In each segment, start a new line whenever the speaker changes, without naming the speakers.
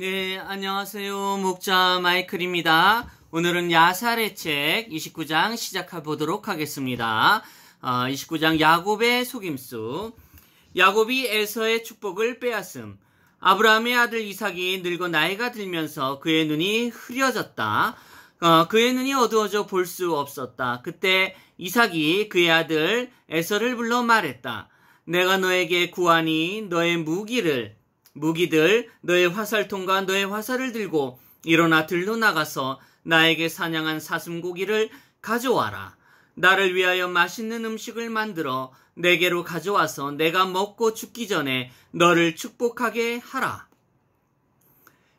네, 안녕하세요. 목자 마이클입니다. 오늘은 야살의 책 29장 시작해 보도록 하겠습니다. 어, 29장 야곱의 속임수. 야곱이 에서의 축복을 빼앗음. 아브라함의 아들 이삭이 늙어 나이가 들면서 그의 눈이 흐려졌다. 어, 그의 눈이 어두워져 볼 수 없었다. 그때 이삭이 그의 아들 에서를 불러 말했다. 내가 너에게 구하니 너의 무기를 무기들 너의 화살통과 너의 화살을 들고 일어나 들로 나가서 나에게 사냥한 사슴고기를 가져와라. 나를 위하여 맛있는 음식을 만들어 내게로 가져와서 내가 먹고 죽기 전에 너를 축복하게 하라.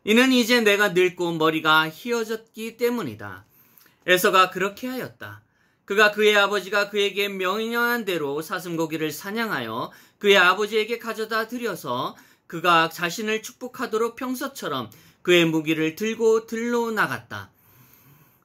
이는 이제 내가 늙고 머리가 휘어졌기 때문이다. 에서가 그렇게 하였다. 그가 그의 아버지가 그에게 명령한 대로 사슴고기를 사냥하여 그의 아버지에게 가져다 드려서 그가 자신을 축복하도록 평소처럼 그의 무기를 들고 들로 나갔다.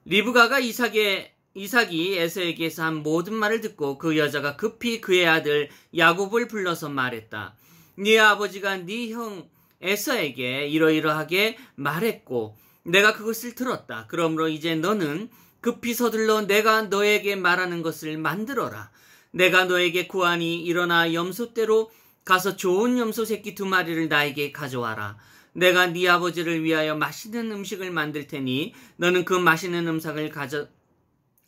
리브가가 이삭의 이삭이 에서에게서 한 모든 말을 듣고 그 여자가 급히 그의 아들 야곱을 불러서 말했다. 네 아버지가 네 형 에서에게 이러이러하게 말했고 내가 그것을 들었다. 그러므로 이제 너는 급히 서둘러 내가 너에게 말하는 것을 만들어라. 내가 너에게 구하니 일어나 염소 대로 가서 좋은 염소 새끼 두 마리를 나에게 가져와라. 내가 네 아버지를 위하여 맛있는 음식을 만들 테니 너는 그 맛있는 음식을 가져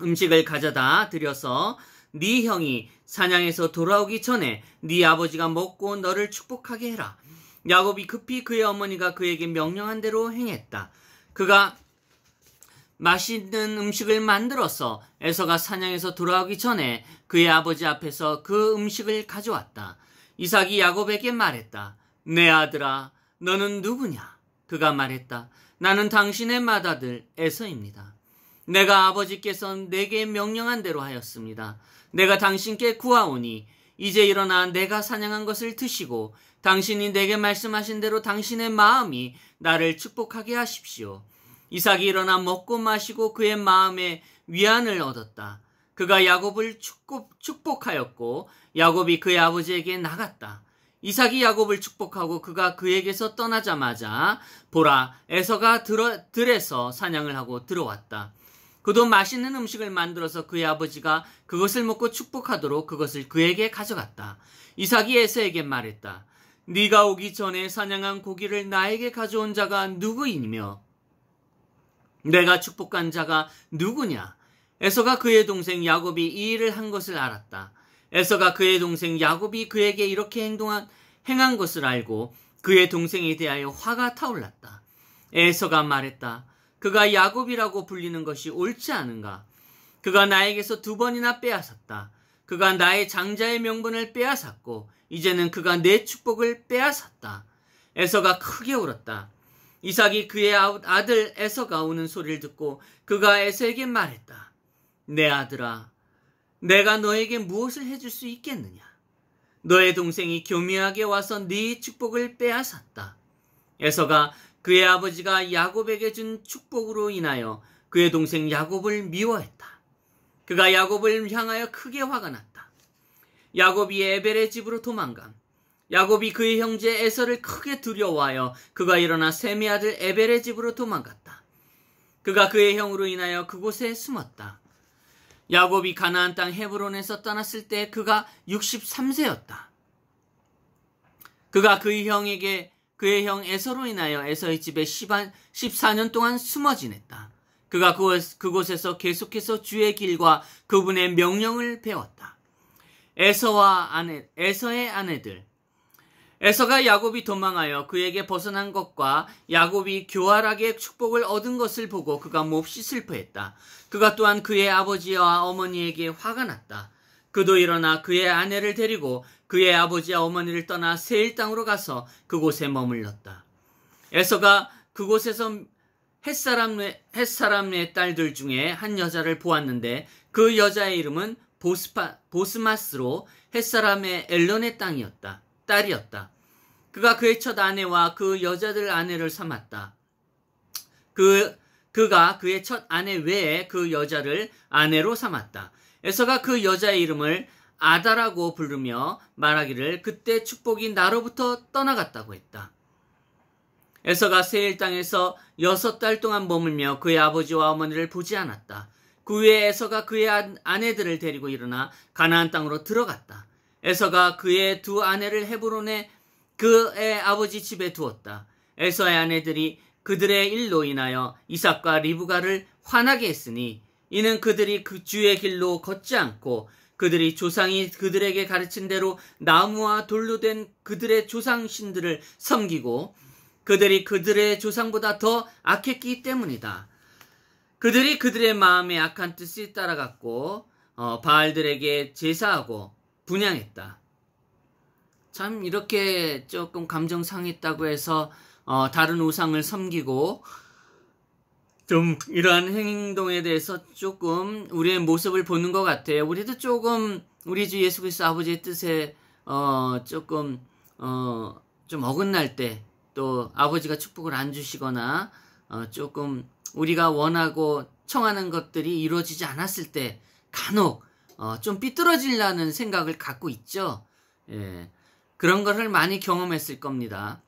음식을 가져다 드려서 네 형이 사냥에서 돌아오기 전에 네 아버지가 먹고 너를 축복하게 해라. 야곱이 급히 그의 어머니가 그에게 명령한 대로 행했다. 그가 맛있는 음식을 만들어서 에서가 사냥에서 돌아오기 전에 그의 아버지 앞에서 그 음식을 가져왔다. 이삭이 야곱에게 말했다. 내 아들아, 너는 누구냐? 그가 말했다. 나는 당신의 맏아들 에서입니다. 내가 아버지께서 내게 명령한 대로 하였습니다. 내가 당신께 구하오니 이제 일어나 내가 사냥한 것을 드시고 당신이 내게 말씀하신 대로 당신의 마음이 나를 축복하게 하십시오. 이삭이 일어나 먹고 마시고 그의 마음에 위안을 얻었다. 그가 야곱을 축복하였고 야곱이 그의 아버지에게 나갔다. 이삭이 야곱을 축복하고 그가 그에게서 떠나자마자 보라 에서가 들어, 들에서 사냥을 하고 들어왔다. 그도 맛있는 음식을 만들어서 그의 아버지가 그것을 먹고 축복하도록 그것을 그에게 가져갔다. 이삭이 에서에게 말했다. 네가 오기 전에 사냥한 고기를 나에게 가져온 자가 누구이며 내가 축복한 자가 누구냐? 에서가 그의 동생 야곱이 이 일을 한 것을 알았다. 에서가 그의 동생 야곱이 그에게 이렇게 행동한 행한 것을 알고 그의 동생에 대하여 화가 타올랐다. 에서가 말했다. 그가 야곱이라고 불리는 것이 옳지 않은가? 그가 나에게서 두 번이나 빼앗았다. 그가 나의 장자의 명분을 빼앗았고 이제는 그가 내 축복을 빼앗았다. 에서가 크게 울었다. 이삭이 그의 아들 에서가 우는 소리를 듣고 그가 에서에게 말했다. 내 아들아, 내가 너에게 무엇을 해줄 수 있겠느냐? 너의 동생이 교묘하게 와서 네 축복을 빼앗았다. 에서가 그의 아버지가 야곱에게 준 축복으로 인하여 그의 동생 야곱을 미워했다. 그가 야곱을 향하여 크게 화가 났다. 야곱이 에벨의 집으로 도망감. 야곱이 그의 형제 에서를 크게 두려워하여 그가 일어나 세미 아들 에벨의 집으로 도망갔다. 그가 그의 형으로 인하여 그곳에 숨었다. 야곱이 가나안 땅 헤브론에서 떠났을 때 그가 63세였다. 그가 그의 형에게 그의 형 에서로 인하여 에서의 집에 14년 동안 숨어 지냈다. 그가 그곳, 에서 계속해서 주의 길과 그분의 명령을 배웠다. 에서와 아내, 에서의 아내들, 에서가 야곱이 도망하여 그에게 벗어난 것과 야곱이 교활하게 축복을 얻은 것을 보고 그가 몹시 슬퍼했다. 그가 또한 그의 아버지와 어머니에게 화가 났다. 그도 일어나 그의 아내를 데리고 그의 아버지와 어머니를 떠나 세일 땅으로 가서 그곳에 머물렀다. 에서가 그곳에서 햇사람의, 햇사람의 딸들 중에 한 여자를 보았는데 그 여자의 이름은 보스파, 보스마스로 햇사람의 엘론의 땅이었다. 딸이었다. 그가 그의 첫 아내와 그 여자들 아내를 삼았다. 그 그가 그의 첫 아내 외에 그 여자를 아내로 삼았다. 에서가 그 여자의 이름을 아다라고 부르며 말하기를 그때 축복이 나로부터 떠나갔다고 했다. 에서가 세일 땅에서 여섯 달 동안 머물며 그의 아버지와 어머니를 보지 않았다. 그 후에 에서가 그의 아내들을 데리고 일어나 가나안 땅으로 들어갔다. 에서가 그의 두 아내를 헤브론에 그의 아버지 집에 두었다. 에서의 아내들이 그들의 일로 인하여 이삭과 리브가를 화나게 했으니 이는 그들이 그 주의 길로 걷지 않고 그들이 조상이 그들에게 가르친 대로 나무와 돌로 된 그들의 조상신들을 섬기고 그들이 그들의 조상보다 더 악했기 때문이다. 그들이 그들의 마음의 악한 뜻이 따라갔고 어, 바알들에게 제사하고 분양했다. 참 이렇게 조금 감정 상했다고 해서 어, 다른 우상을 섬기고 좀 이러한 행동에 대해서 조금 우리의 모습을 보는 것 같아요. 우리도 조금 우리 주 예수 그리스도 아버지의 뜻에 어, 조금 어, 좀 어긋날 때 또 아버지가 축복을 안 주시거나 어, 조금 우리가 원하고 청하는 것들이 이루어지지 않았을 때 간혹 어, 좀 삐뚤어질라는 생각을 갖고 있죠. 예, 그런 거를 많이 경험했을 겁니다.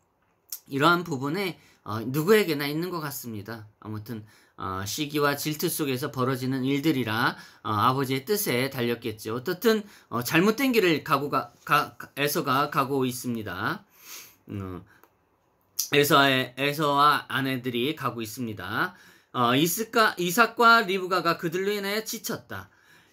이러한 부분에 어, 누구에게나 있는 것 같습니다. 아무튼 어, 시기와 질투 속에서 벌어지는 일들이라 어, 아버지의 뜻에 달렸겠죠. 어떻든 어, 잘못된 길을 가고가 가, 에서가 가고 있습니다. 음, 에서의 에서와 아내들이 가고 있습니다. 어, 이스카 이삭과 리브가가 그들로 인해 지쳤다.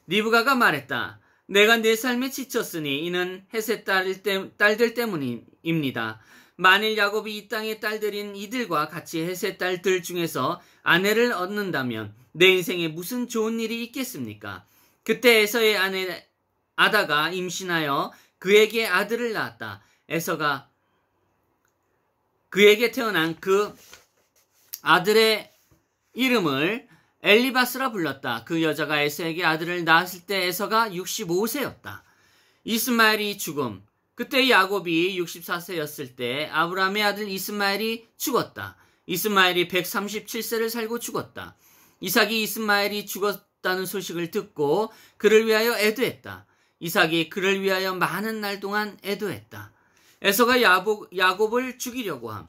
리브가가 말했다. 내가 내 삶에 지쳤으니 이는 헤세 딸들 때문입니다. 만일 야곱이 이 땅의 딸들인 이들과 같이 헤세 딸들 중에서 아내를 얻는다면 내 인생에 무슨 좋은 일이 있겠습니까? 그때 에서의 아내 아다가 임신하여 그에게 아들을 낳았다. 에서가 그에게 태어난 그 아들의 이름을 엘리바스라 불렀다. 그 여자가 에서에게 아들을 낳았을 때 에서가 65세였다. 이스마엘이 죽음. 그때 야곱이 64세였을 때 아브라함의 아들 이스마엘이 죽었다. 이스마엘이 137세를 살고 죽었다. 이삭이 이스마엘이 죽었다는 소식을 듣고 그를 위하여 애도했다. 이삭이 그를 위하여 많은 날 동안 애도했다. 에서가 야곱, 을 죽이려고 함.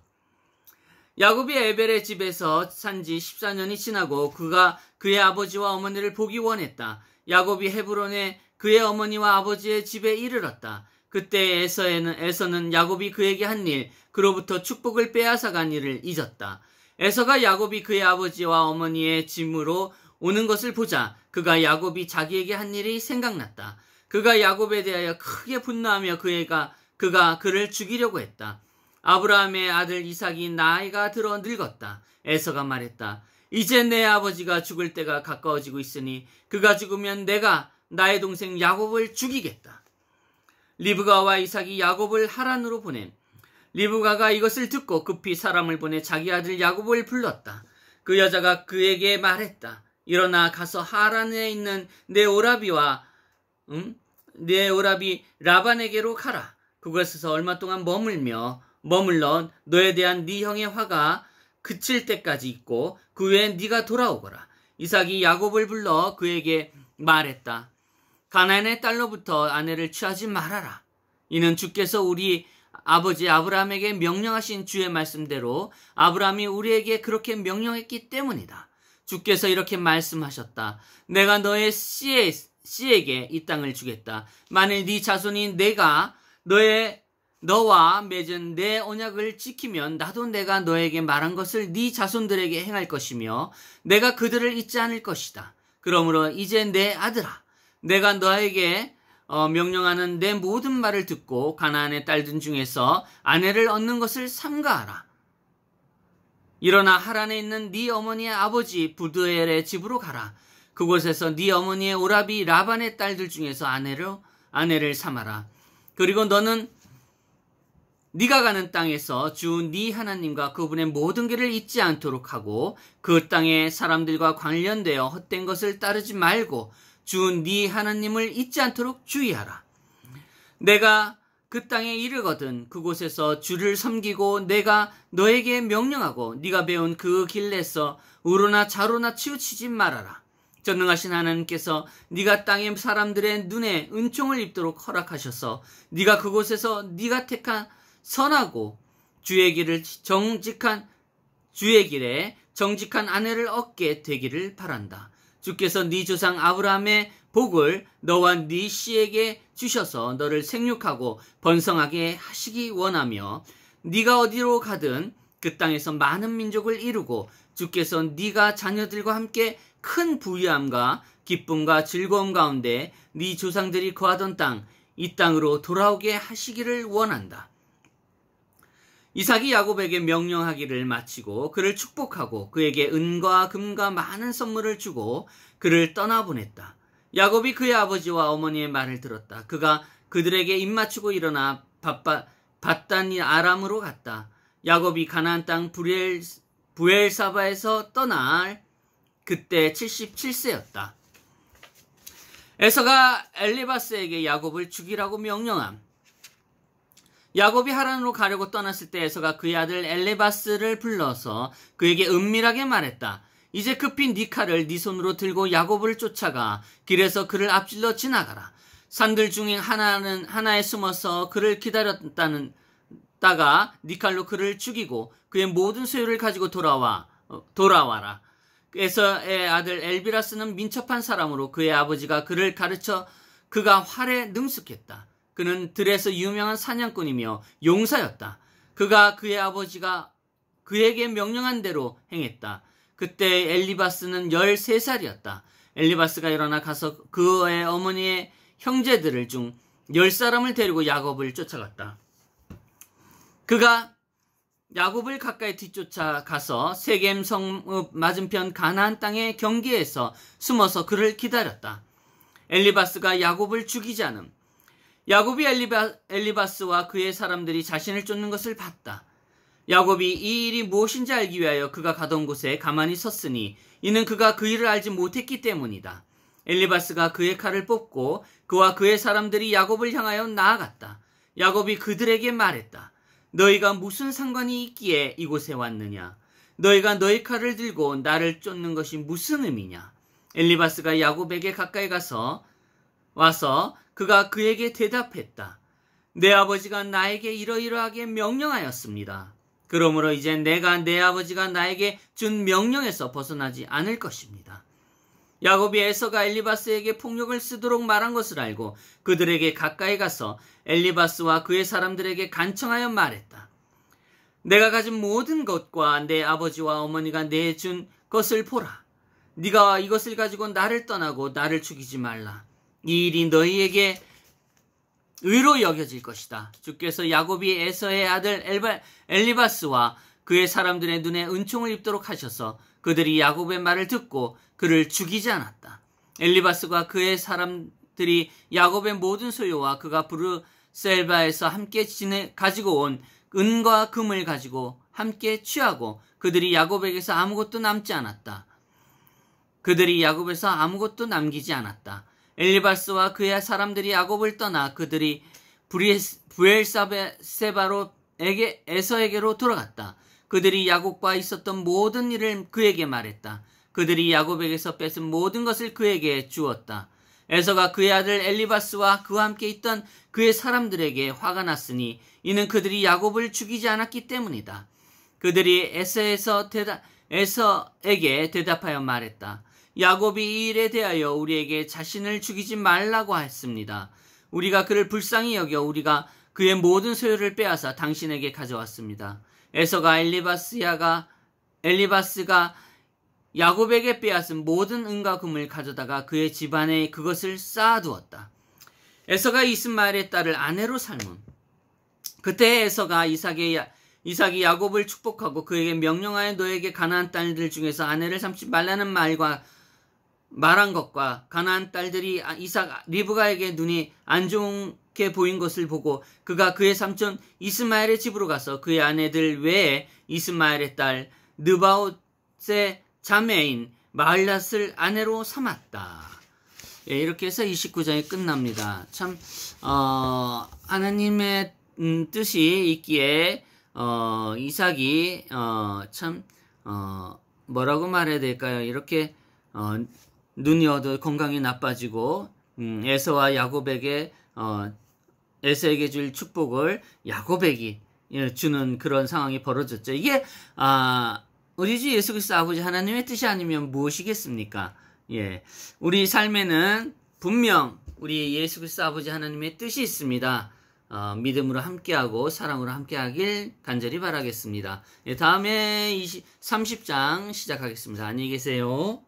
야곱이 에벨의 집에서 산 지 14년이 지나고 그가 그의 아버지와 어머니를 보기 원했다. 야곱이 헤브론에 그의 어머니와 아버지의 집에 이르렀다. 그때 에서에는 에서는 야곱이 그에게 한 일, 그로부터 축복을 빼앗아간 일을 잊었다. 에서가 야곱이 그의 아버지와 어머니의 짐으로 오는 것을 보자 그가 야곱이 자기에게 한 일이 생각났다. 그가 야곱에 대하여 크게 분노하며 그애가 그가 그를 죽이려고 했다. 아브라함의 아들 이삭이 나이가 들어 늙었다. 에서가 말했다. 이제 내 아버지가 죽을 때가 가까워지고 있으니 그가 죽으면 내가 나의 동생 야곱을 죽이겠다. 리브가와 이삭이 야곱을 하란으로 보낸 리브가가 이것을 듣고 급히 사람을 보내 자기 아들 야곱을 불렀다. 그 여자가 그에게 말했다. 일어나 가서 하란에 있는 내 오라비와 음? 내 오라비 라반에게로 가라. 그곳에서 얼마 동안 머물며 머물러 너에 대한 네 형의 화가 그칠 때까지 있고 그 외에 네가 돌아오거라. 이삭이 야곱을 불러 그에게 말했다. 가나안의 딸로부터 아내를 취하지 말아라. 이는 주께서 우리 아버지 아브라함에게 명령하신 주의 말씀대로 아브라함이 우리에게 그렇게 명령했기 때문이다. 주께서 이렇게 말씀하셨다. 내가 너의 씨에, 씨에게 이 땅을 주겠다. 만일 네 자손인 내가 너의 너와 맺은 내 언약을 지키면 나도 내가 너에게 말한 것을 네 자손들에게 행할 것이며 내가 그들을 잊지 않을 것이다. 그러므로 이제 내 아들아 내가 너에게 어, 명령하는 내 모든 말을 듣고 가나안의 딸들 중에서 아내를 얻는 것을 삼가하라. 일어나 하란에 있는 네 어머니의 아버지 부드엘의 집으로 가라. 그곳에서 네 어머니의 오라비 라반의 딸들 중에서 아내를 아내를 삼아라. 그리고 너는 네가 가는 땅에서 주 네 하나님과 그분의 모든 길을 잊지 않도록 하고 그 땅의 사람들과 관련되어 헛된 것을 따르지 말고 주 네 하나님을 잊지 않도록 주의하라. 내가 그 땅에 이르거든 그곳에서 주를 섬기고 내가 너에게 명령하고 네가 배운 그 길에서 우로나 자로나 치우치지 말아라. 전능하신 하나님께서 네가 땅의 사람들의 눈에 은총을 입도록 허락하셔서 네가 그곳에서 네가 택한 선하고 주의 길을 정직한 주의 길에 정직한 아내를 얻게 되기를 바란다. 주께서 네 조상 아브라함의 복을 너와 네 씨에게 주셔서 너를 생육하고 번성하게 하시기 원하며 네가 어디로 가든 그 땅에서 많은 민족을 이루고 주께서 네가 자녀들과 함께 큰 부유함과 기쁨과 즐거움 가운데 네 조상들이 거하던 땅 이 땅으로 돌아오게 하시기를 원한다. 이삭이 야곱에게 명령하기를 마치고 그를 축복하고 그에게 은과 금과 많은 선물을 주고 그를 떠나보냈다. 야곱이 그의 아버지와 어머니의 말을 들었다. 그가 그들에게 입맞추고 일어나 바빠, 바단이 아람으로 갔다. 야곱이 가나안 땅 부엘, 부엘사바에서 떠날 그때 77세였다. 에서가 엘리바스에게 야곱을 죽이라고 명령함. 야곱이 하란으로 가려고 떠났을 때 에서가 그의 아들 엘레바스를 불러서 그에게 은밀하게 말했다. 이제 급히 네 칼을 네 손으로 들고 야곱을 쫓아가 길에서 그를 앞질러 지나가라. 산들 중에 하나는 하나에 숨어서 그를 기다렸다는 다가 네 칼로 그를 죽이고 그의 모든 소유를 가지고 돌아와 어, 돌아와라. 에서의 아들 엘비라스는 민첩한 사람으로 그의 아버지가 그를 가르쳐 그가 활에 능숙했다. 그는 들에서 유명한 사냥꾼이며 용사였다. 그가 그의 아버지가 그에게 명령한 대로 행했다. 그때 엘리바스는 13살이었다. 엘리바스가 일어나 가서 그의 어머니의 형제들을 중 10사람을 데리고 야곱을 쫓아갔다. 그가 야곱을 가까이 뒤쫓아 가서 세겜 성읍 맞은편 가나안 땅의 경계에서 숨어서 그를 기다렸다. 엘리바스가 야곱을 죽이지 않음 야곱이 엘리바, 스와 그의 사람들이 자신을 쫓는 것을 봤다. 야곱이 이 일이 무엇인지 알기 위하여 그가 가던 곳에 가만히 섰으니 이는 그가 그 일을 알지 못했기 때문이다. 엘리바스가 그의 칼을 뽑고 그와 그의 사람들이 야곱을 향하여 나아갔다. 야곱이 그들에게 말했다. 너희가 무슨 상관이 있기에 이곳에 왔느냐? 너희가 너희 칼을 들고 나를 쫓는 것이 무슨 의미냐? 엘리바스가 야곱에게 가까이 가서 와서 그가 그에게 대답했다. 내 아버지가 나에게 이러이러하게 명령하였습니다. 그러므로 이제 내가 내 아버지가 나에게 준 명령에서 벗어나지 않을 것입니다. 야곱이 에서가 엘리바스에게 폭력을 쓰도록 말한 것을 알고 그들에게 가까이 가서 엘리바스와 그의 사람들에게 간청하여 말했다. 내가 가진 모든 것과 내 아버지와 어머니가 내준 것을 보라. 네가 이것을 가지고 나를 떠나고 나를 죽이지 말라. 이 일이 너희에게 의로 여겨질 것이다. 주께서 야곱이 에서의 아들 엘리바스와 그의 사람들의 눈에 은총을 입도록 하셔서 그들이 야곱의 말을 듣고 그를 죽이지 않았다. 엘리바스가 그의 사람들이 야곱의 모든 소유와 그가 부르셀바에서 함께 지내, 가지고 온 은과 금을 가지고 함께 취하고 그들이 야곱에게서 아무것도 남지 않았다. 그들이 야곱에서 아무것도 남기지 않았다. 엘리바스와 그의 사람들이 야곱을 떠나 그들이 부엘사세바로에게 베 에서에게로 돌아갔다. 그들이 야곱과 있었던 모든 일을 그에게 말했다. 그들이 야곱에게서 뺏은 모든 것을 그에게 주었다. 에서가 그의 아들 엘리바스와 그와 함께 있던 그의 사람들에게 화가 났으니 이는 그들이 야곱을 죽이지 않았기 때문이다. 그들이 에서에서 대답, 에서에게 대답하여 말했다. 야곱이 이 일에 대하여 우리에게 자신을 죽이지 말라고 했습니다. 우리가 그를 불쌍히 여겨 우리가 그의 모든 소유를 빼앗아 당신에게 가져왔습니다. 에서가 엘리바스야가 엘리바스가 야곱에게 빼앗은 모든 은과 금을 가져다가 그의 집안에 그것을 쌓아두었다. 에서가 이스마엘의 딸을 아내로 삼은 그때 에서가 이삭의 이삭이 야곱을 축복하고 그에게 명령하여 너에게 가난한 딸들 중에서 아내를 삼지 말라는 말과 말한 것과 가난한 딸들이 아, 이삭 리브가에게 눈이 안 좋게 보인 것을 보고 그가 그의 삼촌 이스마엘의 집으로 가서 그의 아내들 외에 이스마엘의 딸 느바옷의 자매인 마을랏을 아내로 삼았다. 예, 이렇게 해서 29장이 끝납니다. 참 어, 하나님의 음, 뜻이 있기에 어, 이삭이 어, 참 어, 뭐라고 말해야 될까요? 이렇게 어, 눈이 어두 건강이 나빠지고 음, 에서와 야곱에게 어, 에서에게 줄 축복을 야곱에게 예, 주는 그런 상황이 벌어졌죠. 이게 아, 우리 주 예수 그리스도 아버지 하나님의 뜻이 아니면 무엇이겠습니까? 예, 우리 삶에는 분명 우리 예수 그리스도 아버지 하나님의 뜻이 있습니다. 어, 믿음으로 함께하고 사랑으로 함께하길 간절히 바라겠습니다. 예, 다음에 20, 30장 시작하겠습니다. 안녕히 계세요.